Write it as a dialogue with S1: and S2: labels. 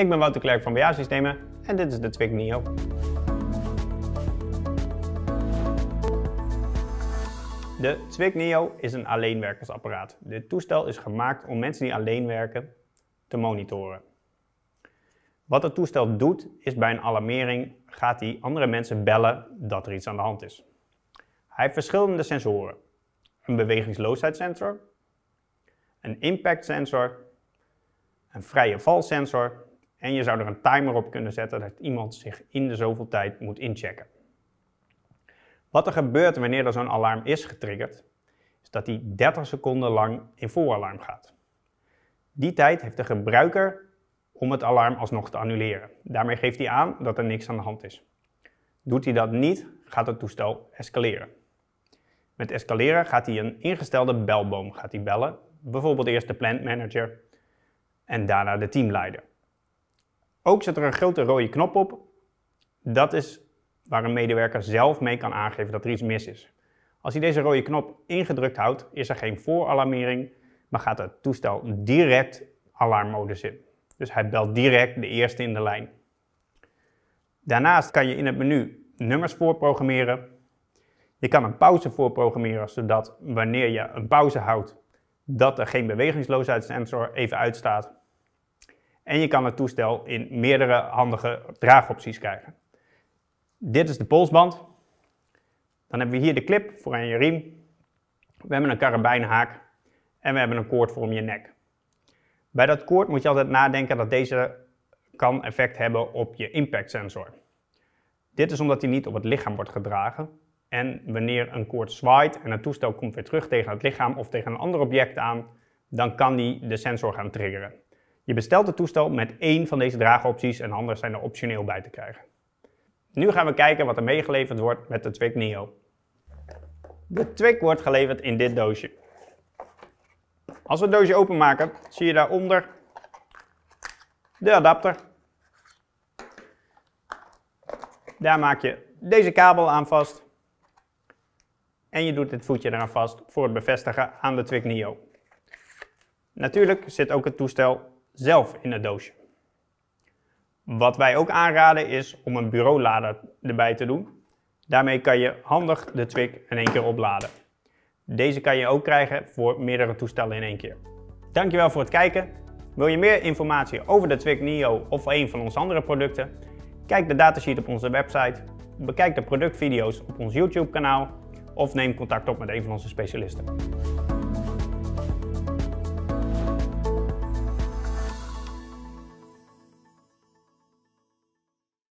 S1: Ik ben Wouter Klerk van WA Systemen en dit is de Twig Neo. De Twig Neo is een alleenwerkersapparaat. Dit toestel is gemaakt om mensen die alleen werken te monitoren. Wat het toestel doet, is bij een alarmering gaat hij andere mensen bellen dat er iets aan de hand is. Hij heeft verschillende sensoren. Een bewegingsloosheidssensor, een impactsensor, een vrije valsensor en je zou er een timer op kunnen zetten dat iemand zich in de zoveel tijd moet inchecken. Wat er gebeurt wanneer er zo'n alarm is getriggerd, is dat die 30 seconden lang in vooralarm gaat. Die tijd heeft de gebruiker om het alarm alsnog te annuleren. Daarmee geeft hij aan dat er niks aan de hand is. Doet hij dat niet, gaat het toestel escaleren. Met escaleren gaat hij een ingestelde belboom gaat hij bellen, bijvoorbeeld eerst de plant manager en daarna de teamleider. Ook zit er een grote rode knop op. Dat is waar een medewerker zelf mee kan aangeven dat er iets mis is. Als hij deze rode knop ingedrukt houdt, is er geen vooralarmering, maar gaat het toestel direct alarmmodus in. Dus hij belt direct de eerste in de lijn. Daarnaast kan je in het menu nummers voorprogrammeren. Je kan een pauze voorprogrammeren, zodat wanneer je een pauze houdt, dat er geen bewegingsloosheidssensor even uitstaat. En je kan het toestel in meerdere handige draagopties krijgen. Dit is de polsband. Dan hebben we hier de clip voor aan je riem. We hebben een karabijnhaak en we hebben een koord voor om je nek. Bij dat koord moet je altijd nadenken dat deze kan effect hebben op je impact sensor. Dit is omdat hij niet op het lichaam wordt gedragen. En wanneer een koord zwaait en het toestel komt weer terug tegen het lichaam of tegen een ander object aan, dan kan die de sensor gaan triggeren. Je bestelt het toestel met één van deze draagopties en anders zijn er optioneel bij te krijgen. Nu gaan we kijken wat er meegeleverd wordt met de Twig Neo. De Twig wordt geleverd in dit doosje. Als we het doosje openmaken, zie je daaronder de adapter. Daar maak je deze kabel aan vast. En je doet dit voetje eraan vast voor het bevestigen aan de Twig Neo. Natuurlijk zit ook het toestel zelf in het doosje. Wat wij ook aanraden is om een bureaulader erbij te doen. Daarmee kan je handig de Twig in één keer opladen. Deze kan je ook krijgen voor meerdere toestellen in één keer. Dankjewel voor het kijken. Wil je meer informatie over de Twig Neo of een van onze andere producten? Kijk de datasheet op onze website, bekijk de productvideo's op ons YouTube kanaal of neem contact op met een van onze specialisten.